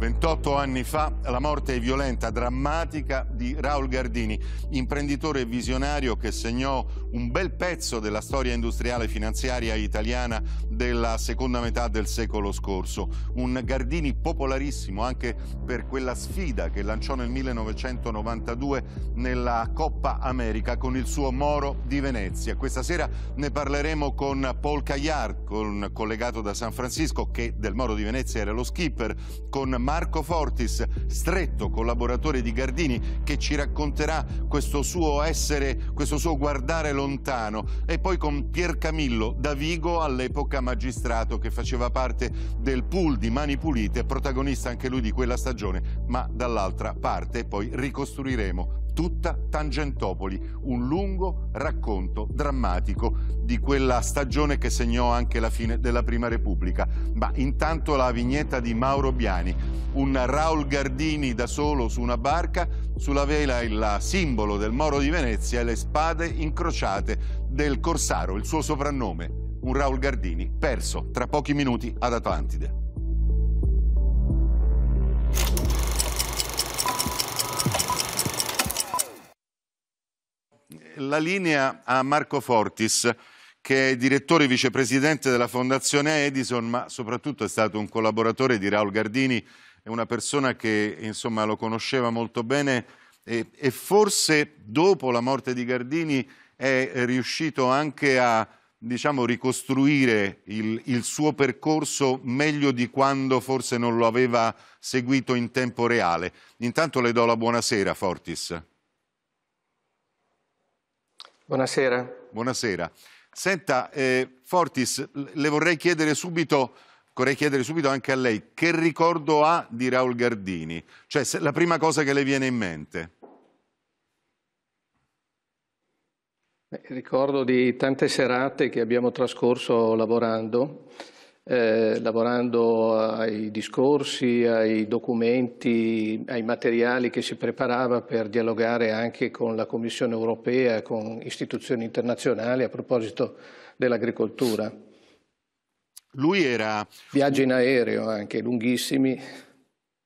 been 28 anni fa la morte violenta, drammatica di Raul Gardini, imprenditore visionario che segnò un bel pezzo della storia industriale finanziaria italiana della seconda metà del secolo scorso. Un Gardini popolarissimo anche per quella sfida che lanciò nel 1992 nella Coppa America con il suo Moro di Venezia. Questa sera ne parleremo con Paul Cagliard, con, collegato da San Francisco, che del Moro di Venezia era lo skipper, con Marco Marco Fortis, stretto collaboratore di Gardini, che ci racconterà questo suo essere, questo suo guardare lontano, e poi con Pier Camillo Davigo, all'epoca magistrato, che faceva parte del pool di Mani Pulite, protagonista anche lui di quella stagione, ma dall'altra parte poi ricostruiremo tutta Tangentopoli, un lungo racconto drammatico di quella stagione che segnò anche la fine della Prima Repubblica. Ma intanto la vignetta di Mauro Biani, un Raul Gardini da solo su una barca, sulla vela il simbolo del Moro di Venezia e le spade incrociate del Corsaro, il suo soprannome, un Raul Gardini perso tra pochi minuti ad Atlantide. la linea a Marco Fortis, che è direttore vicepresidente della Fondazione Edison, ma soprattutto è stato un collaboratore di Raul Gardini, è una persona che insomma, lo conosceva molto bene e, e, forse dopo la morte di Gardini è riuscito anche a diciamo, ricostruire il, il suo percorso meglio di quando forse non lo aveva seguito in tempo reale. Intanto le do la buonasera, Fortis. Buonasera. Buonasera. Senta, eh, Fortis, le vorrei chiedere, subito, vorrei chiedere subito anche a lei che ricordo ha di Raul Gardini, cioè se, la prima cosa che le viene in mente. Beh, ricordo di tante serate che abbiamo trascorso lavorando eh, lavorando ai discorsi, ai documenti, ai materiali che si preparava per dialogare anche con la Commissione europea, con istituzioni internazionali a proposito dell'agricoltura. Lui era... Viaggi in aereo anche, lunghissimi.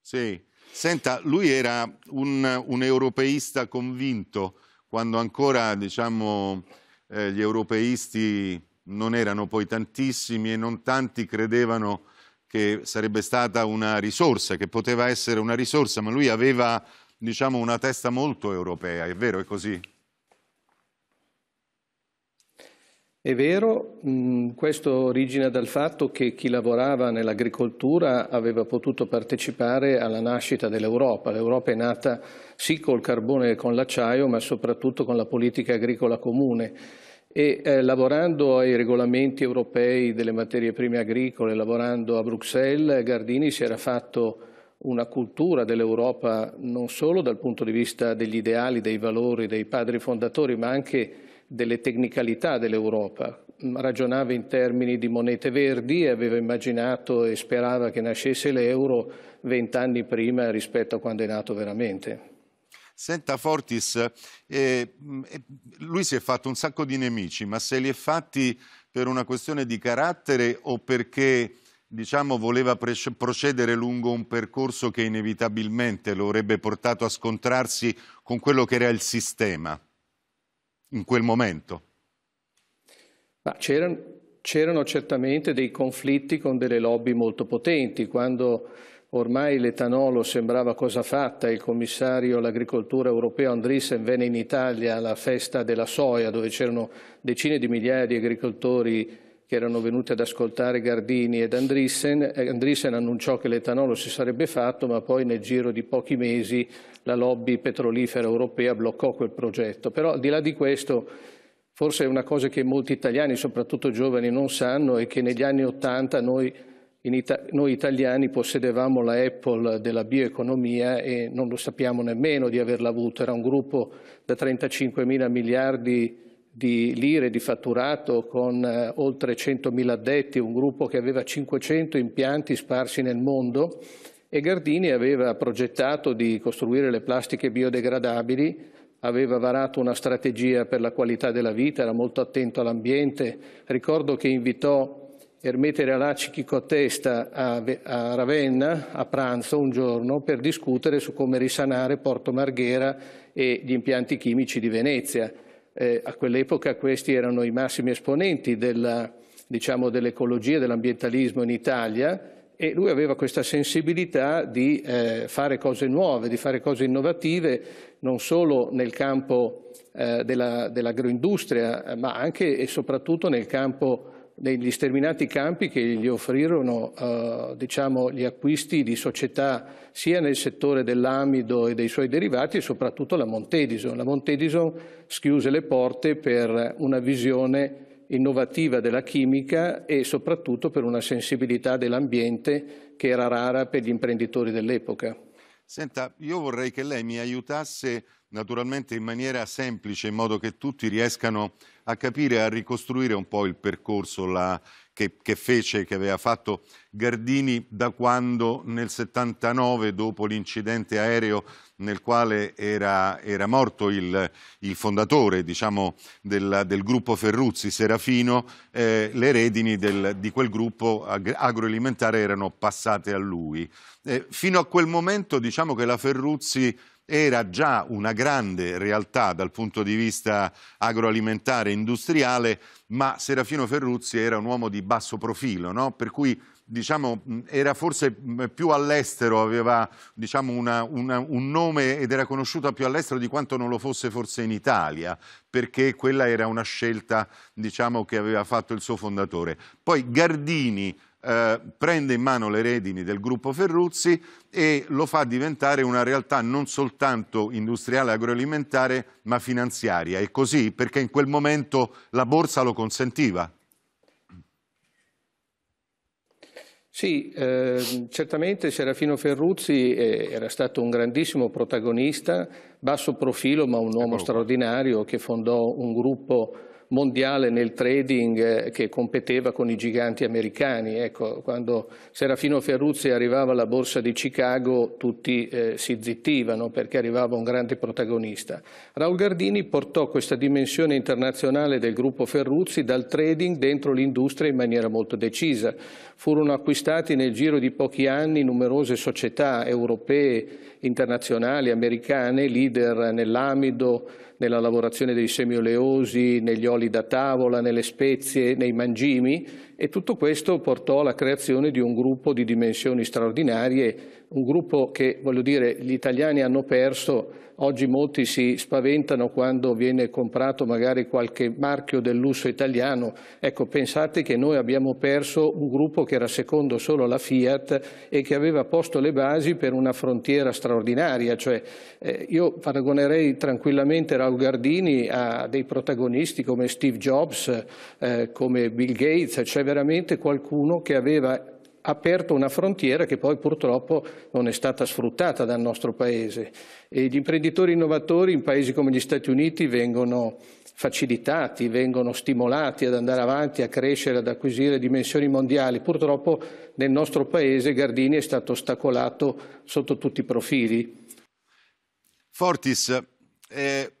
Sì. Senta, lui era un, un europeista convinto, quando ancora diciamo, eh, gli europeisti non erano poi tantissimi e non tanti credevano che sarebbe stata una risorsa, che poteva essere una risorsa, ma lui aveva diciamo, una testa molto europea, è vero, è così? È vero, mm, questo origina dal fatto che chi lavorava nell'agricoltura aveva potuto partecipare alla nascita dell'Europa. L'Europa è nata sì col carbone e con l'acciaio, ma soprattutto con la politica agricola comune e eh, lavorando ai regolamenti europei delle materie prime agricole, lavorando a Bruxelles, Gardini si era fatto una cultura dell'Europa non solo dal punto di vista degli ideali, dei valori, dei padri fondatori, ma anche delle tecnicalità dell'Europa. Ragionava in termini di monete verdi e aveva immaginato e sperava che nascesse l'euro vent'anni prima rispetto a quando è nato veramente. Senta Fortis, eh, mm, eh, lui si è fatto un sacco di nemici, ma se li è fatti per una questione di carattere o perché diciamo, voleva procedere lungo un percorso che inevitabilmente lo avrebbe portato a scontrarsi con quello che era il sistema in quel momento? c'erano certamente dei conflitti con delle lobby molto potenti. Quando Ormai l'etanolo sembrava cosa fatta, il commissario all'agricoltura europeo Andrissen venne in Italia alla festa della soia dove c'erano decine di migliaia di agricoltori che erano venuti ad ascoltare Gardini ed Andrissen. Andrissen annunciò che l'etanolo si sarebbe fatto, ma poi nel giro di pochi mesi la lobby petrolifera europea bloccò quel progetto. Però al di là di questo, forse è una cosa che molti italiani, soprattutto giovani, non sanno e che negli anni Ottanta noi Ita noi italiani possedevamo la Apple della bioeconomia e non lo sappiamo nemmeno di averla avuta, era un gruppo da 35 mila miliardi di lire di fatturato con eh, oltre 100 mila addetti, un gruppo che aveva 500 impianti sparsi nel mondo e Gardini aveva progettato di costruire le plastiche biodegradabili aveva varato una strategia per la qualità della vita, era molto attento all'ambiente. Ricordo che invitò Ermete Realacci Chicotesta a, a Ravenna a pranzo un giorno per discutere su come risanare Porto Marghera e gli impianti chimici di Venezia. Eh, a quell'epoca questi erano i massimi esponenti della, diciamo, dell'ecologia e dell'ambientalismo in Italia e lui aveva questa sensibilità di eh, fare cose nuove, di fare cose innovative non solo nel campo eh, dell'agroindustria ma anche e soprattutto nel campo negli sterminati campi che gli offrirono eh, diciamo, gli acquisti di società sia nel settore dell'amido e dei suoi derivati e soprattutto la Montedison. La Montedison schiuse le porte per una visione innovativa della chimica e soprattutto per una sensibilità dell'ambiente che era rara per gli imprenditori dell'epoca. Senta, io vorrei che lei mi aiutasse naturalmente in maniera semplice, in modo che tutti riescano a capire, e a ricostruire un po' il percorso, la, che, che fece, che aveva fatto Gardini da quando nel 79, dopo l'incidente aereo nel quale era, era morto il, il fondatore diciamo, del, del, gruppo Ferruzzi, Serafino, eh, le redini del, di quel gruppo ag agroalimentare erano passate a lui. Eh, fino a quel momento diciamo che la Ferruzzi era già una grande realtà dal punto di vista agroalimentare e industriale, ma Serafino Ferruzzi era un uomo di basso profilo, no? per cui diciamo, era forse più all'estero, aveva diciamo, una, una, un nome ed era conosciuto più all'estero di quanto non lo fosse forse in Italia, perché quella era una scelta diciamo, che aveva fatto il suo fondatore. Poi Gardini eh, prende in mano le redini del gruppo Ferruzzi e lo fa diventare una realtà non soltanto industriale agroalimentare ma finanziaria. E così perché in quel momento la borsa lo consentiva. Sì, eh, certamente Serafino Ferruzzi eh, era stato un grandissimo protagonista, basso profilo ma un uomo straordinario che fondò un gruppo mondiale nel trading eh, che competeva con i giganti americani. Ecco, quando Serafino Ferruzzi arrivava alla borsa di Chicago tutti eh, si zittivano perché arrivava un grande protagonista. Raul Gardini portò questa dimensione internazionale del gruppo Ferruzzi dal trading dentro l'industria in maniera molto decisa. Furono acquistati nel giro di pochi anni numerose società europee, internazionali, americane, leader nell'amido, nella lavorazione dei semi oleosi, negli oli da tavola, nelle spezie, nei mangimi e tutto questo portò alla creazione di un gruppo di dimensioni straordinarie un gruppo che, voglio dire, gli italiani hanno perso. Oggi molti si spaventano quando viene comprato magari qualche marchio del lusso italiano. Ecco, pensate che noi abbiamo perso un gruppo che era secondo solo la Fiat e che aveva posto le basi per una frontiera straordinaria. Cioè, eh, io paragonerei tranquillamente Raul Gardini a dei protagonisti come Steve Jobs, eh, come Bill Gates, cioè veramente qualcuno che aveva aperto una frontiera che poi purtroppo non è stata sfruttata dal nostro Paese. E gli imprenditori innovatori in paesi come gli Stati Uniti vengono facilitati, vengono stimolati ad andare avanti, a crescere, ad acquisire dimensioni mondiali. Purtroppo nel nostro Paese Gardini è stato ostacolato sotto tutti i profili. Fortis, eh,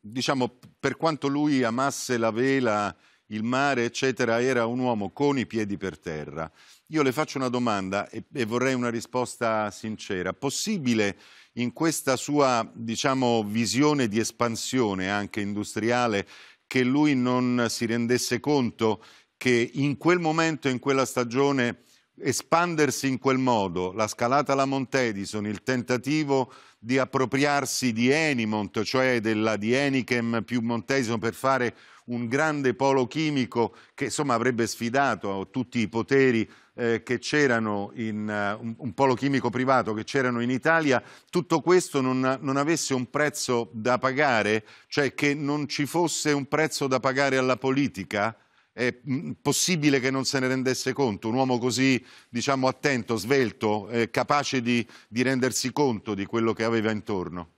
diciamo, per quanto lui amasse la vela, il mare, eccetera, era un uomo con i piedi per terra. Io le faccio una domanda e, e vorrei una risposta sincera. Possibile in questa sua diciamo, visione di espansione anche industriale che lui non si rendesse conto che in quel momento, in quella stagione, espandersi in quel modo, la scalata alla Montedison, il tentativo di appropriarsi di Enimont, cioè della, di Enichem più Montedison per fare un grande polo chimico che insomma, avrebbe sfidato tutti i poteri eh, che c'erano in uh, un, un, polo chimico privato che c'erano in Italia, tutto questo non, non, avesse un prezzo da pagare, cioè che non ci fosse un prezzo da pagare alla politica? È mm, possibile che non se ne rendesse conto un uomo così diciamo, attento, svelto, eh, capace di, di rendersi conto di quello che aveva intorno?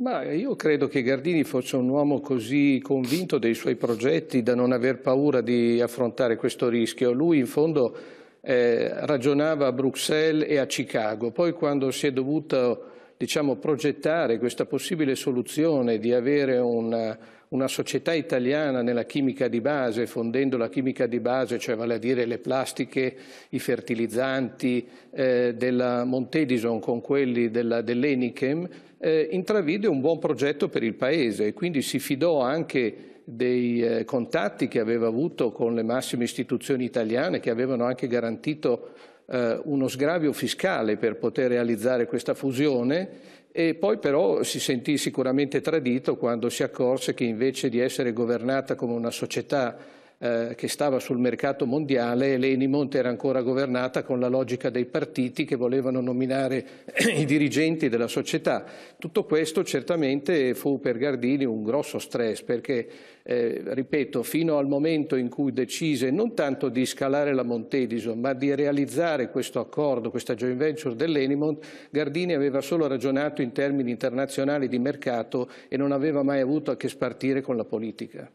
Ma io credo che Gardini fosse un uomo così convinto dei suoi progetti da non aver paura di affrontare questo rischio. Lui in fondo eh, ragionava a Bruxelles e a Chicago, poi quando si è dovuto diciamo, progettare questa possibile soluzione di avere una, una, società italiana nella chimica di base, fondendo la chimica di base, cioè vale a dire le plastiche, i fertilizzanti eh, della Montedison con quelli dell'Enichem, dell eh, intravide un buon progetto per il Paese e quindi si fidò anche dei eh, contatti che aveva avuto con le massime istituzioni italiane che avevano anche garantito eh, uno sgravio fiscale per poter realizzare questa fusione e poi però si sentì sicuramente tradito quando si accorse che invece di essere governata come una società eh, che stava sul mercato mondiale, e l'Enimonte era ancora governata con la logica dei partiti che volevano nominare i dirigenti della società. Tutto questo certamente fu per Gardini un grosso stress perché, eh, ripeto, fino al momento in cui decise non tanto di scalare la Montedison ma di realizzare questo accordo, questa joint venture dell'Enimont, Gardini aveva solo ragionato in termini internazionali di mercato e non aveva mai avuto a che spartire con la politica.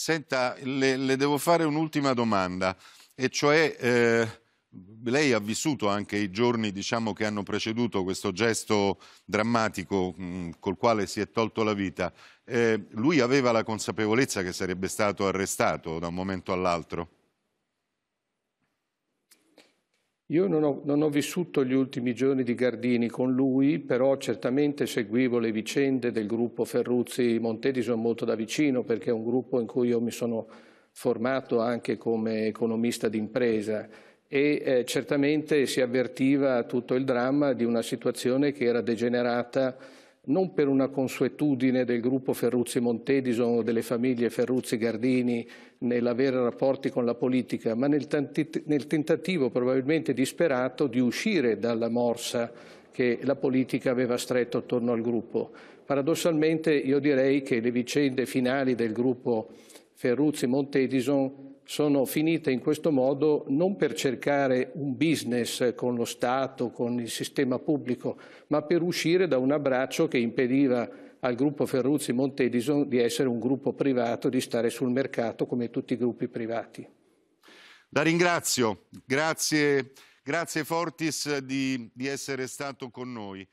Senta, le, le devo fare un'ultima domanda, e cioè eh, lei ha vissuto anche i giorni diciamo, che hanno preceduto questo gesto drammatico mh, mm, col quale si è tolto la vita. Eh, lui aveva la consapevolezza che sarebbe stato arrestato da un momento all'altro? Io non ho, non ho, vissuto gli ultimi giorni di Gardini con lui, però certamente seguivo le vicende del gruppo Ferruzzi-Montedison molto da vicino, perché è un gruppo in cui io mi sono formato anche come economista d'impresa e eh, certamente si avvertiva tutto il dramma di una situazione che era degenerata non per una consuetudine del gruppo Ferruzzi Montedison o delle famiglie Ferruzzi Gardini nell'avere rapporti con la politica, ma nel, nel tentativo probabilmente disperato di uscire dalla morsa che la politica aveva stretto attorno al gruppo. Paradossalmente io direi che le vicende finali del gruppo Ferruzzi Montedison sono finite in questo modo non per cercare un business con lo Stato, con il sistema pubblico, ma per uscire da un abbraccio che impediva al gruppo Ferruzzi Montedison di essere un gruppo privato, di stare sul mercato come tutti i gruppi privati. La ringrazio, grazie, grazie Fortis di, di essere stato con noi.